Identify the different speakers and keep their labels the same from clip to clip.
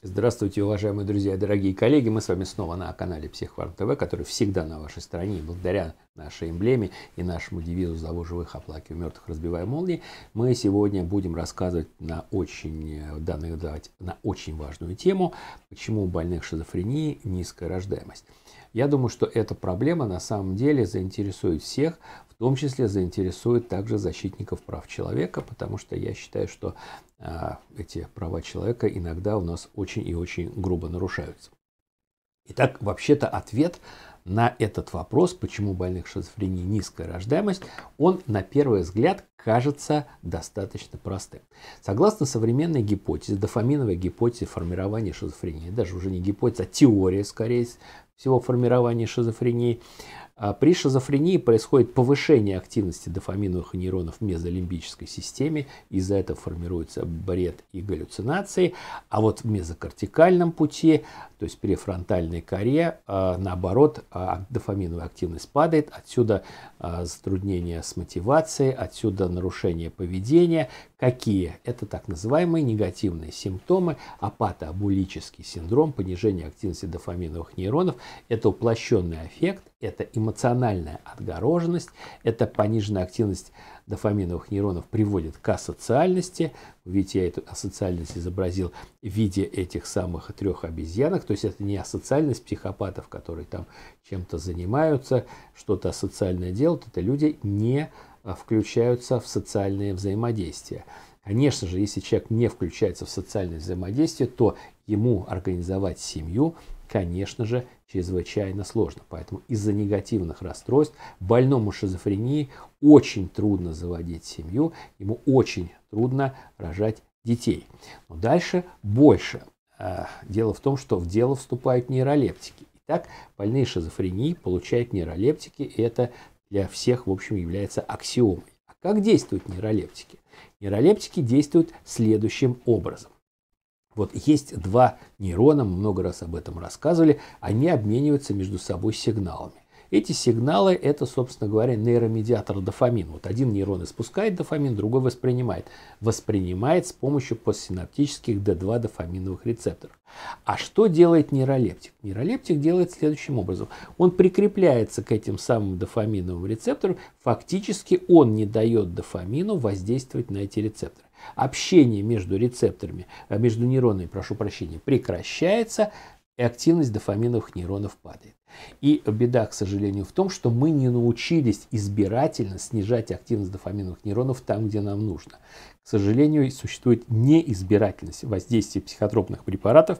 Speaker 1: Здравствуйте, уважаемые друзья дорогие коллеги. Мы с вами снова на канале Психфарм ТВ, который всегда на вашей стороне. И благодаря нашей эмблеме и нашему девизу «Зову живых, оплакиваю мертвых, разбивая молнии», мы сегодня будем рассказывать на очень, э, данных давать на очень важную тему, почему у больных шизофрении низкая рождаемость. Я думаю, что эта проблема на самом деле заинтересует всех, в том числе заинтересует также защитников прав человека, потому что я считаю, что а, эти права человека иногда у нас очень и очень грубо нарушаются. Итак, вообще-то ответ на этот вопрос, почему у больных шизофрении низкая рождаемость, он на первый взгляд кажется достаточно простым. Согласно современной гипотезе, дофаминовой гипотезе формирования шизофрении, даже уже не гипотеза, а теория, скорее всего, формирования шизофрении, а При шизофрении происходит повышение активности дофаминовых нейронов в мезолимбической системе, из-за этого формируется бред и галлюцинации, а вот в мезокортикальном пути, то есть префронтальной коре, а, наоборот, а, дофаминовая активность падает, отсюда затруднения с мотивацией, отсюда нарушение поведения, Какие? Это так называемые негативные симптомы, апатоабулический синдром, понижение активности дофаминовых нейронов, это уплощенный эффект, это эмоциональная отгороженность, это пониженная активность дофаминовых нейронов приводит к асоциальности. Видите, я эту асоциальность изобразил в виде этих самых трех обезьянок. То есть это не асоциальность психопатов, которые там чем-то занимаются, что-то асоциальное делают. Это люди не а, включаются в социальные взаимодействия. Конечно же, если человек не включается в социальное взаимодействие, то ему организовать семью, конечно же, чрезвычайно сложно. Поэтому из-за негативных расстройств больному шизофрении очень трудно заводить семью, ему очень трудно рожать детей. Но дальше больше. А, дело в том, что в дело вступают нейролептики. Итак, больные шизофрении получают нейролептики, и это для всех, в общем, является аксиомой. А как действуют нейролептики? Нейролептики действуют следующим образом. Вот есть два нейрона, мы много раз об этом рассказывали, они обмениваются между собой сигналами. Эти сигналы – это, собственно говоря, нейромедиатор дофамин. Вот один нейрон испускает дофамин, другой воспринимает. Воспринимает с помощью постсинаптических D2 дофаминовых рецепторов. А что делает нейролептик? Нейролептик делает следующим образом. Он прикрепляется к этим самым дофаминовым рецепторам. Фактически он не дает дофамину воздействовать на эти рецепторы. Общение между рецепторами, э, между нейронами, прошу прощения, прекращается, и активность дофаминовых нейронов падает. И беда, к сожалению, в том, что мы не научились избирательно снижать активность дофаминовых нейронов там, где нам нужно. К сожалению, существует неизбирательность воздействия психотропных препаратов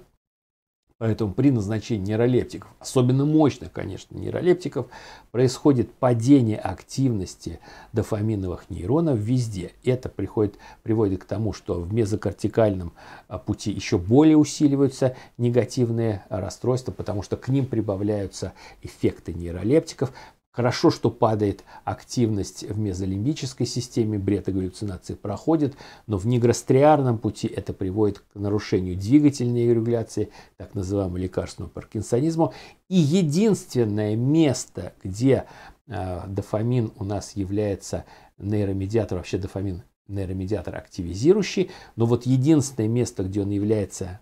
Speaker 1: Поэтому при назначении нейролептиков, особенно мощных, конечно, нейролептиков, происходит падение активности дофаминовых нейронов везде. Это приходит, приводит к тому, что в мезокортикальном а, пути еще более усиливаются негативные расстройства, потому что к ним прибавляются эффекты нейролептиков, Хорошо, что падает активность в мезолимбической системе, бред и галлюцинации проходит, но в нигростриарном пути это приводит к нарушению двигательной регуляции, так называемому лекарственного паркинсонизма. И единственное место, где э, дофамин у нас является нейромедиатором, вообще дофамин нейромедиатор активизирующий, но вот единственное место, где он является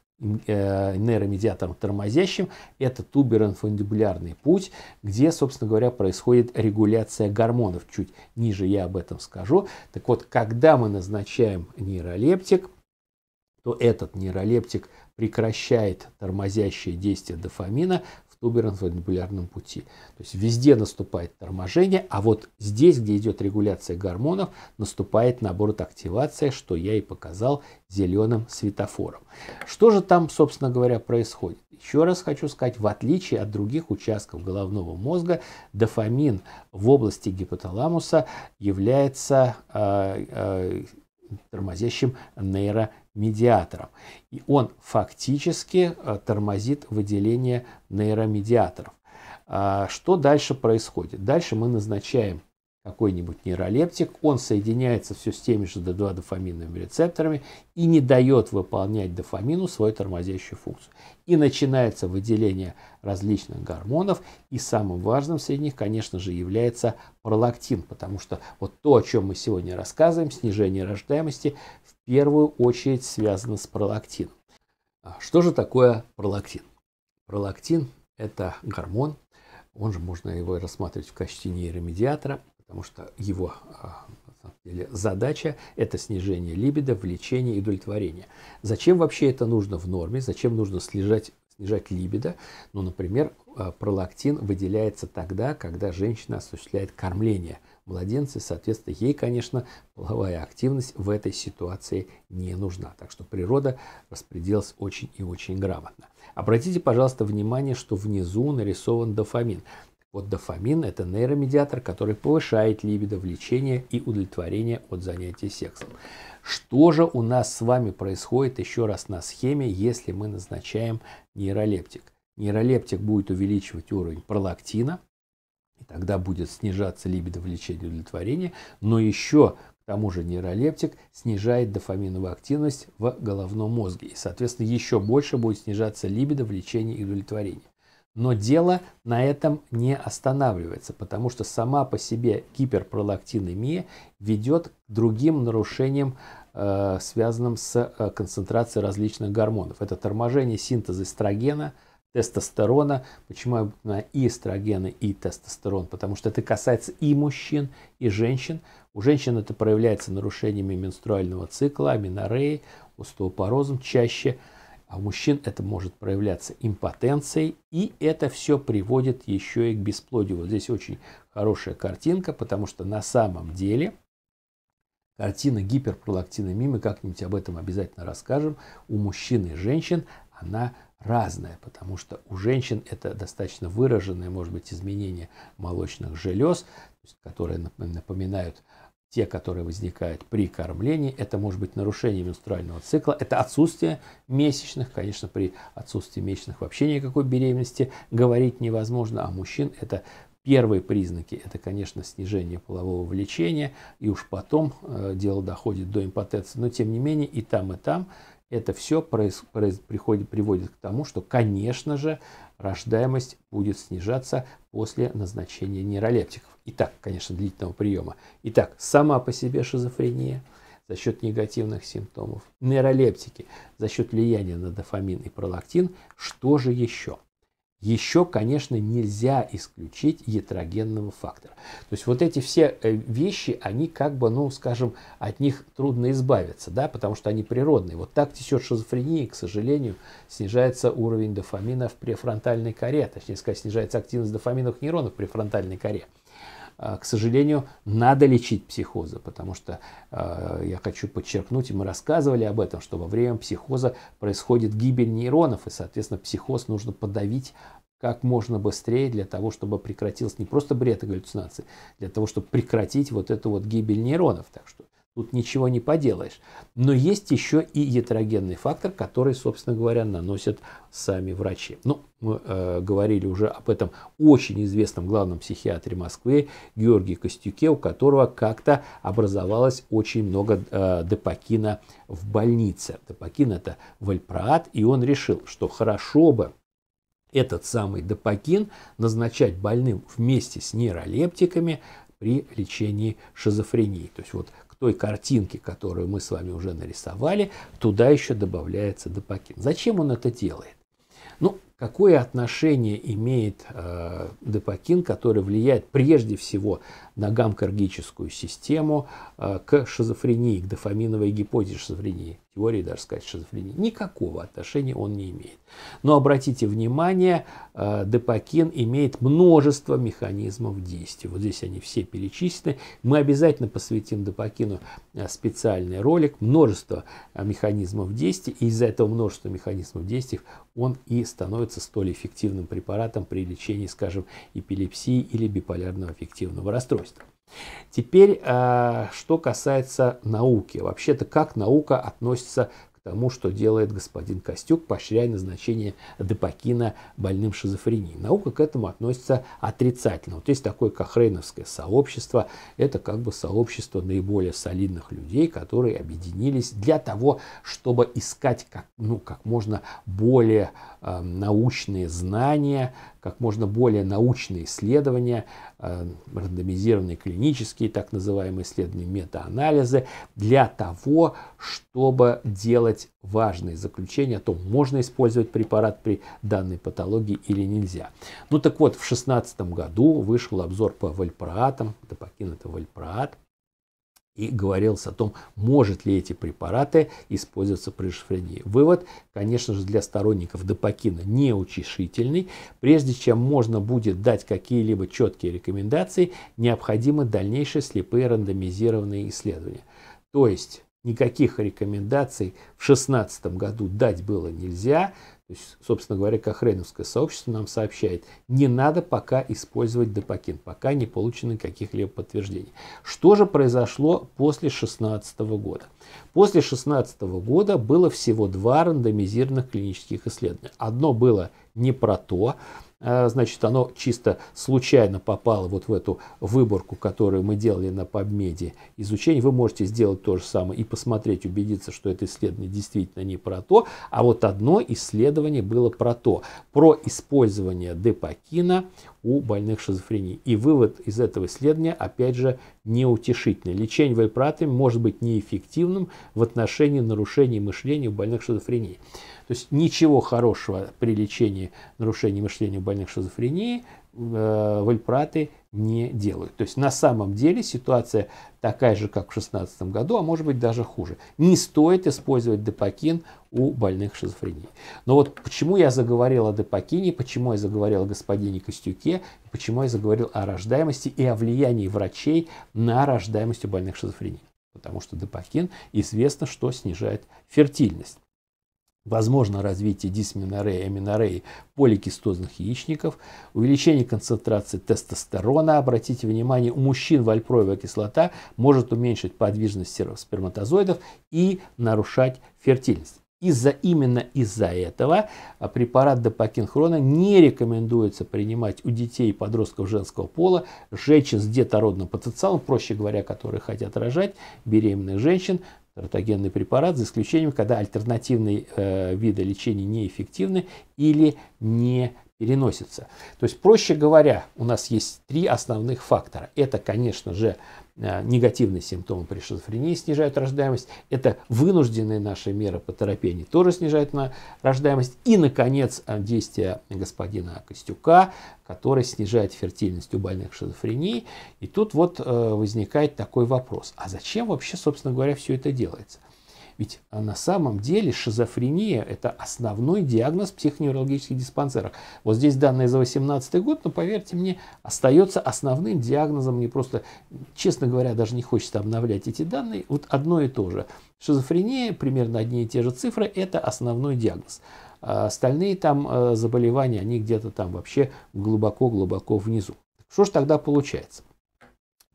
Speaker 1: Э, нейромедиатором тормозящим, это тубероинфандибулярный путь, где, собственно говоря, происходит регуляция гормонов. Чуть ниже я об этом скажу. Так вот, когда мы назначаем нейролептик, то этот нейролептик прекращает тормозящее действие дофамина, в венопулярном пути. То есть везде наступает торможение, а вот здесь, где идет регуляция гормонов, наступает, наоборот, активация, что я и показал зеленым светофором. Что же там, собственно говоря, происходит? Еще раз хочу сказать, в отличие от других участков головного мозга, дофамин в области гипоталамуса является э, э, тормозящим нейромедиатором. И он фактически э, тормозит выделение нейромедиаторов. А, что дальше происходит? Дальше мы назначаем какой-нибудь нейролептик, он соединяется все с теми же D2 дофаминовыми рецепторами и не дает выполнять дофамину свою тормозящую функцию. И начинается выделение различных гормонов, и самым важным среди них, конечно же, является пролактин, потому что вот то, о чем мы сегодня рассказываем, снижение рождаемости, в первую очередь связано с пролактином. А что же такое пролактин? Пролактин – это гормон, он же можно его рассматривать в качестве нейромедиатора – потому что его а, деле, задача – это снижение либидо, влечение и удовлетворение. Зачем вообще это нужно в норме? Зачем нужно снижать, снижать либидо? Ну, например, а, пролактин выделяется тогда, когда женщина осуществляет кормление младенца, соответственно, ей, конечно, половая активность в этой ситуации не нужна. Так что природа распределилась очень и очень грамотно. Обратите, пожалуйста, внимание, что внизу нарисован дофамин – вот дофамин – это нейромедиатор, который повышает либидо, влечение и удовлетворение от занятий сексом. Что же у нас с вами происходит еще раз на схеме, если мы назначаем нейролептик? Нейролептик будет увеличивать уровень пролактина, и тогда будет снижаться либидо, влечение и удовлетворение, но еще к тому же нейролептик снижает дофаминовую активность в головном мозге, и, соответственно, еще больше будет снижаться либидо, влечение и удовлетворение. Но дело на этом не останавливается, потому что сама по себе гиперпролактинемия ведет к другим нарушениям, э, связанным с э, концентрацией различных гормонов. Это торможение синтеза эстрогена, тестостерона. Почему обыкновенно и эстрогены, и тестостерон? Потому что это касается и мужчин, и женщин. У женщин это проявляется нарушениями менструального цикла, аминореей, остеопорозом, чаще – а у мужчин это может проявляться импотенцией, и это все приводит еще и к бесплодию. Вот здесь очень хорошая картинка, потому что на самом деле картина гиперпролактина мимы, как-нибудь об этом обязательно расскажем, у мужчин и женщин она разная, потому что у женщин это достаточно выраженное, может быть, изменение молочных желез, которые напоминают те, которые возникают при кормлении, это может быть нарушение менструального цикла, это отсутствие месячных, конечно, при отсутствии месячных вообще никакой беременности говорить невозможно, а мужчин это Первые признаки – это, конечно, снижение полового влечения, и уж потом э, дело доходит до импотенции. Но, тем не менее, и там, и там это все проис, проис, приходит, приводит к тому, что, конечно же, рождаемость будет снижаться после назначения нейролептиков. И так, конечно, длительного приема. Итак, сама по себе шизофрения за счет негативных симптомов, нейролептики за счет влияния на дофамин и пролактин, что же еще? Еще, конечно, нельзя исключить ятрогенного фактора. То есть вот эти все э, вещи, они как бы, ну, скажем, от них трудно избавиться, да, потому что они природные. Вот так течет шизофрения, к сожалению, снижается уровень дофамина в префронтальной коре, точнее сказать, снижается активность дофаминовых нейронов в префронтальной коре. А, к сожалению, надо лечить психозы, потому что а, я хочу подчеркнуть, и мы рассказывали об этом, что во время психоза происходит гибель нейронов, и, соответственно, психоз нужно подавить как можно быстрее для того, чтобы прекратился не просто бред и галлюцинации, для того, чтобы прекратить вот эту вот гибель нейронов. Так что Тут ничего не поделаешь. Но есть еще и ятерогенный фактор, который, собственно говоря, наносят сами врачи. Ну, мы э, говорили уже об этом очень известном главном психиатре Москвы Георгии Костюке, у которого как-то образовалось очень много э, депакина в больнице. Депакин это вальпраат, и он решил, что хорошо бы этот самый депакин назначать больным вместе с нейролептиками при лечении шизофрении. То есть вот той картинке, которую мы с вами уже нарисовали, туда еще добавляется допакин. Зачем он это делает? Ну, Какое отношение имеет э, депокин, который влияет прежде всего на гамкоргическую систему, э, к шизофрении, к дофаминовой гипотезе шизофрении, теории даже сказать шизофрении? Никакого отношения он не имеет. Но обратите внимание, э, депокин имеет множество механизмов действия. Вот здесь они все перечислены. Мы обязательно посвятим депокину э, специальный ролик. Множество э, механизмов действия. и из-за этого множества механизмов действий он и становится становится столь эффективным препаратом при лечении, скажем, эпилепсии или биполярного эффективного расстройства. Теперь, а, что касается науки. Вообще-то, как наука относится тому, что делает господин Костюк, поощряя назначение Депакина больным шизофренией. Наука к этому относится отрицательно. Вот есть такое Кахрейновское сообщество, это как бы сообщество наиболее солидных людей, которые объединились для того, чтобы искать как, ну, как можно более э, научные знания, как можно более научные исследования, э, рандомизированные клинические, так называемые исследования, метаанализы, для того, чтобы делать важные заключения о том, можно использовать препарат при данной патологии или нельзя. Ну так вот, в 2016 году вышел обзор по вальпаратам, топокин это вальпарат, и говорилось о том, может ли эти препараты использоваться при шизофрении. Вывод, конечно же, для сторонников допакина неутешительный. Прежде чем можно будет дать какие-либо четкие рекомендации, необходимы дальнейшие слепые рандомизированные исследования. То есть никаких рекомендаций в 2016 году дать было нельзя. То есть, собственно говоря, Кохреновское сообщество нам сообщает, не надо пока использовать Депакин, пока не получены каких-либо подтверждений. Что же произошло после 2016 года? После 2016 года было всего два рандомизированных клинических исследования. Одно было не про то, а, значит, оно чисто случайно попало вот в эту выборку, которую мы делали на PubMed изучение. Вы можете сделать то же самое и посмотреть, убедиться, что это исследование действительно не про то. А вот одно исследование было про то, про использование депокина у больных шизофренией. И вывод из этого исследования, опять же, неутешительны. Лечение вайпратами может быть неэффективным в отношении нарушений мышления у больных шизофренией. То есть ничего хорошего при лечении нарушений мышления у больных шизофрении Э, вальпраты не делают. То есть на самом деле ситуация такая же, как в 2016 году, а может быть даже хуже. Не стоит использовать депакин у больных шизофренией. Но вот почему я заговорил о депакине, почему я заговорил о господине Костюке, почему я заговорил о рождаемости и о влиянии врачей на рождаемость у больных шизофренией. Потому что депакин известно, что снижает фертильность возможно развитие дисменореи, аминореи, поликистозных яичников, увеличение концентрации тестостерона. Обратите внимание, у мужчин вальпроевая кислота может уменьшить подвижность сперматозоидов и нарушать фертильность. Из-за, именно из-за этого а, препарат допакинхрона не рекомендуется принимать у детей и подростков женского пола, женщин с детородным потенциалом, проще говоря, которые хотят рожать, беременных женщин, стратогенный препарат, за исключением, когда альтернативные э, виды лечения неэффективны или не переносится. То есть, проще говоря, у нас есть три основных фактора. Это, конечно же, э, негативные симптомы при шизофрении снижают рождаемость, это вынужденные наши меры по терапии, тоже снижают на рождаемость, и, наконец, э, действия господина Костюка, который снижает фертильность у больных шизофрении. И тут вот э, возникает такой вопрос, а зачем вообще, собственно говоря, все это делается? Ведь а, на самом деле шизофрения – это основной диагноз психоневрологических диспансеров. Вот здесь данные за 2018 год, но поверьте мне, остается основным диагнозом. Мне просто, честно говоря, даже не хочется обновлять эти данные. Вот одно и то же. Шизофрения, примерно одни и те же цифры, это основной диагноз. А остальные там э, заболевания, они где-то там вообще глубоко-глубоко внизу. Что же тогда получается?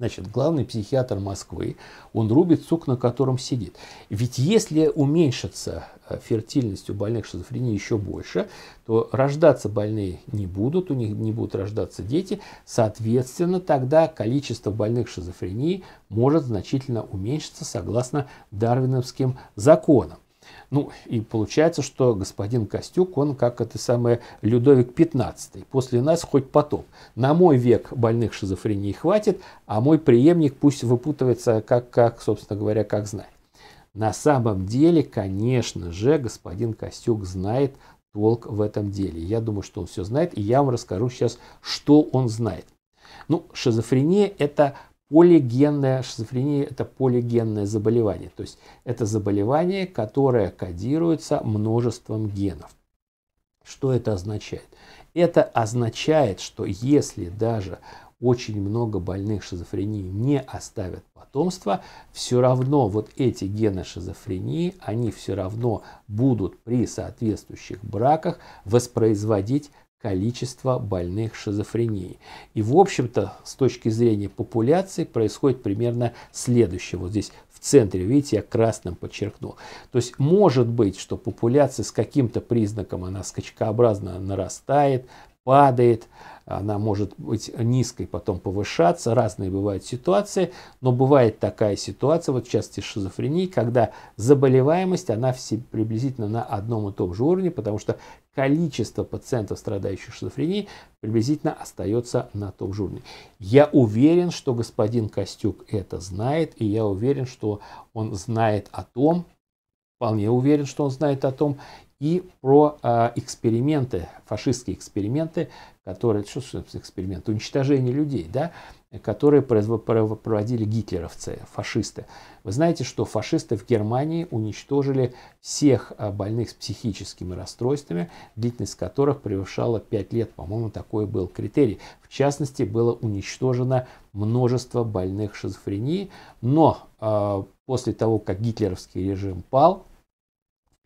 Speaker 1: Значит, главный психиатр Москвы, он рубит сук, на котором сидит. Ведь если уменьшится э, фертильность у больных шизофрении еще больше, то рождаться больные не будут, у них не будут рождаться дети, соответственно, тогда количество больных шизофрении может значительно уменьшиться согласно дарвиновским законам. Ну, и получается, что господин Костюк, он как это самое Людовик XV. После нас хоть потоп. На мой век больных шизофрении хватит, а мой преемник пусть выпутывается, как, как собственно говоря, как знает. На самом деле, конечно же, господин Костюк знает толк в этом деле. Я думаю, что он все знает, и я вам расскажу сейчас, что он знает. Ну, шизофрения – это полигенная шизофрения – это полигенное заболевание. То есть это заболевание, которое кодируется множеством генов. Что это означает? Это означает, что если даже очень много больных шизофренией не оставят потомства, все равно вот эти гены шизофрении, они все равно будут при соответствующих браках воспроизводить количество больных шизофренией. И, в общем-то, с точки зрения популяции происходит примерно следующее. Вот здесь в центре, видите, я красным подчеркнул. То есть, может быть, что популяция с каким-то признаком, она скачкообразно нарастает, падает, она может быть низкой, потом повышаться, разные бывают ситуации, но бывает такая ситуация, вот в частности шизофрении, когда заболеваемость, она все приблизительно на одном и том же уровне, потому что количество пациентов, страдающих шизофренией, приблизительно остается на том же уровне. Я уверен, что господин Костюк это знает, и я уверен, что он знает о том, вполне уверен, что он знает о том, и про э, эксперименты, фашистские эксперименты, которые, что, собственно, эксперимент, уничтожение людей, да, которые проводили гитлеровцы, фашисты. Вы знаете, что фашисты в Германии уничтожили всех а, больных с психическими расстройствами, длительность которых превышала 5 лет, по-моему, такой был критерий. В частности, было уничтожено множество больных шизофрении, но э, после того, как гитлеровский режим пал,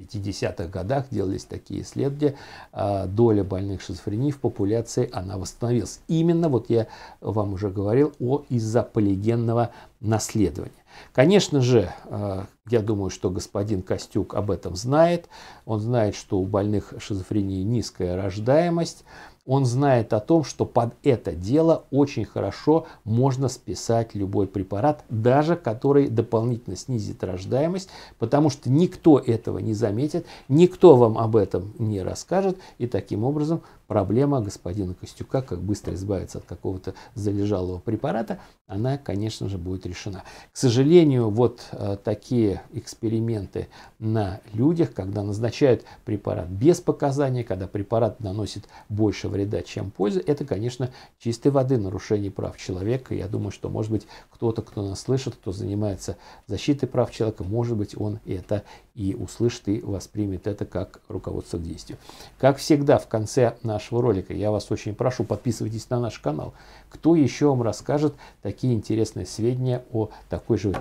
Speaker 1: 50-х годах делались такие исследования, а, доля больных шизофрении в популяции, она восстановилась. Именно, вот я вам уже говорил, о из-за полигенного наследования. Конечно же, а, я думаю, что господин Костюк об этом знает. Он знает, что у больных шизофрении низкая рождаемость, он знает о том, что под это дело очень хорошо можно списать любой препарат, даже который дополнительно снизит рождаемость, потому что никто этого не заметит, никто вам об этом не расскажет, и таким образом проблема господина Костюка, как быстро избавиться от какого-то залежалого препарата, она, конечно же, будет решена. К сожалению, вот э, такие эксперименты на людях, когда назначают препарат без показания, когда препарат наносит больше вреда, чем пользы, это, конечно, чистой воды нарушение прав человека. Я думаю, что, может быть, кто-то, кто нас слышит, кто занимается защитой прав человека, может быть, он это и услышит и воспримет это как руководство к действию. Как всегда, в конце на нашего ролика. Я вас очень прошу, подписывайтесь на наш канал. Кто еще вам расскажет такие интересные сведения о такой же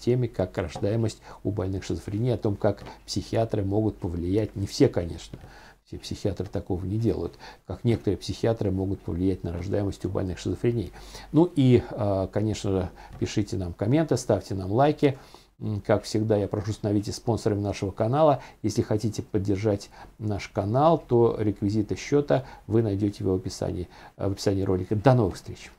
Speaker 1: теме, как рождаемость у больных шизофрении, о том, как психиатры могут повлиять, не все, конечно, все психиатры такого не делают, как некоторые психиатры могут повлиять на рождаемость у больных шизофрении. Ну и, а, конечно же, пишите нам комменты, ставьте нам лайки. Как всегда, я прошу становитесь спонсорами нашего канала. Если хотите поддержать наш канал, то реквизиты счета вы найдете в описании, в описании ролика. До новых встреч!